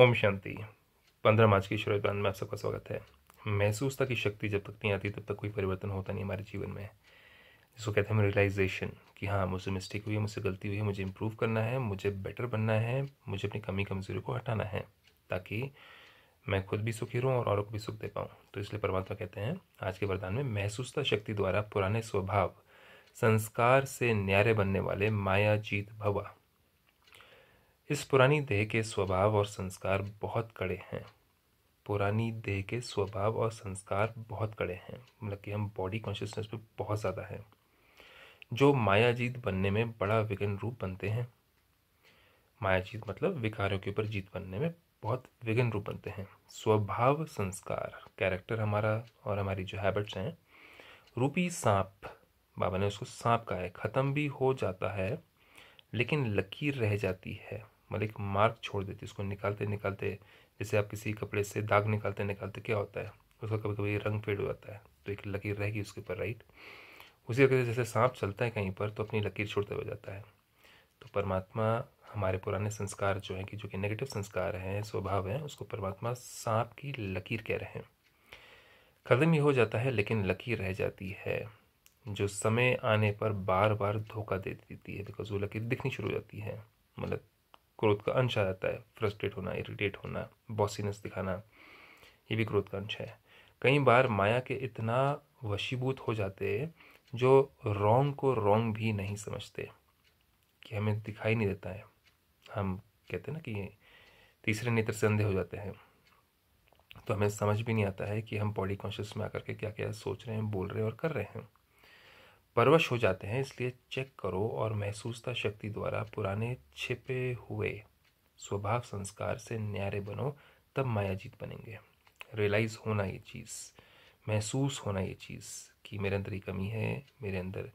ओम शांति पंद्रह मार्च की शुरुआत में आप सबका स्वागत है महसूसता की शक्ति जब तक नहीं आती तब तक कोई परिवर्तन होता नहीं हमारे जीवन में जिसको कहते हैं रियलाइजेशन कि हाँ मुझसे मिस्टेक हुई है मुझसे गलती हुई है मुझे इम्प्रूव करना है मुझे बेटर बनना है मुझे अपनी कमी कमजोरी को हटाना है ताकि मैं खुद भी सुखी रहूँ और औरों को भी सुख दे पाऊँ तो इसलिए परमात्मा कहते हैं आज के वरदान में महसूसता शक्ति द्वारा पुराने स्वभाव संस्कार से न्यारे बनने वाले माया जीत भवा इस पुरानी देह के स्वभाव और संस्कार बहुत कड़े हैं पुरानी देह के स्वभाव और संस्कार बहुत कड़े हैं मतलब कि हम बॉडी कॉन्शियसनेस पे बहुत ज़्यादा है जो मायाजीत बनने में बड़ा विघ्न रूप बनते हैं मायाजीत मतलब विकारों के ऊपर जीत बनने में बहुत विघ्न रूप बनते हैं स्वभाव संस्कार कैरेक्टर हमारा और हमारी जो हैबिट्स हैं रूपी सांप बाबा ने उसको सांप कहा है ख़त्म भी हो जाता है लेकिन लकीर रह जाती है मतलब एक मार्क छोड़ देती है उसको निकालते निकालते जैसे आप किसी कपड़े से दाग निकालते निकालते क्या होता है उसका कभी कभी रंग फेड हो जाता है तो एक लकीर रहेगी उसके ऊपर राइट उसी से जैसे सांप चलता है कहीं पर तो अपनी लकीर छोड़ते हुए जाता है तो परमात्मा हमारे पुराने संस्कार जो हैं कि जो कि नेगेटिव संस्कार हैं स्वभाव हैं उसको परमात्मा सांप की लकीर कह रहे हैं खत्म ही हो जाता है लेकिन लकीर रह जाती है जो समय आने पर बार बार धोखा दे देती है बिकॉज वो लकीर दिखनी शुरू हो जाती है मतलब क्रोध का अंश आ जाता है फ्रस्ट्रेट होना इरिटेट होना बॉसीनेस दिखाना ये भी क्रोध का अंश है कई बार माया के इतना वशीभूत हो जाते जो रॉन्ग को रॉन्ग भी नहीं समझते कि हमें दिखाई नहीं देता है हम कहते हैं ना कि तीसरे नेत्र से अंधे हो जाते हैं तो हमें समझ भी नहीं आता है कि हम बॉडी कॉन्शियस में आकर के क्या क्या सोच रहे हैं बोल रहे हैं और कर रहे हैं परवश हो जाते हैं इसलिए चेक करो और महसूसता शक्ति द्वारा पुराने छिपे हुए स्वभाव संस्कार से न्यारे बनो तब मायाजीत बनेंगे रियलाइज़ होना ये चीज़ महसूस होना ये चीज़ कि मेरे अंदर ये कमी है मेरे अंदर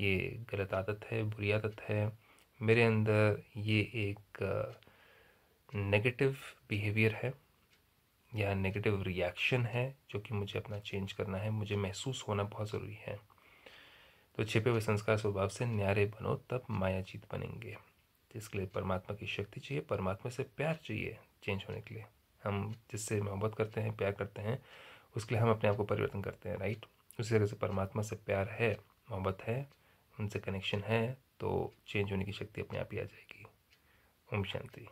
ये गलत आदत है बुरी आदत है मेरे अंदर ये एक नेगेटिव बिहेवियर है या नेगेटिव रिएक्शन है जो कि मुझे अपना चेंज करना है मुझे महसूस होना बहुत ज़रूरी है तो छिपे हुए संस्कार स्वभाव से न्यारे बनो तब मायाजीत बनेंगे इसके लिए परमात्मा की शक्ति चाहिए परमात्मा से प्यार चाहिए चेंज होने के लिए हम जिससे मोहब्बत करते हैं प्यार करते हैं उसके लिए हम अपने आप को परिवर्तन करते हैं राइट उसी तरह से परमात्मा से प्यार है मोहब्बत है उनसे कनेक्शन है तो चेंज होने की शक्ति अपने आप ही आ जाएगी ओम शांति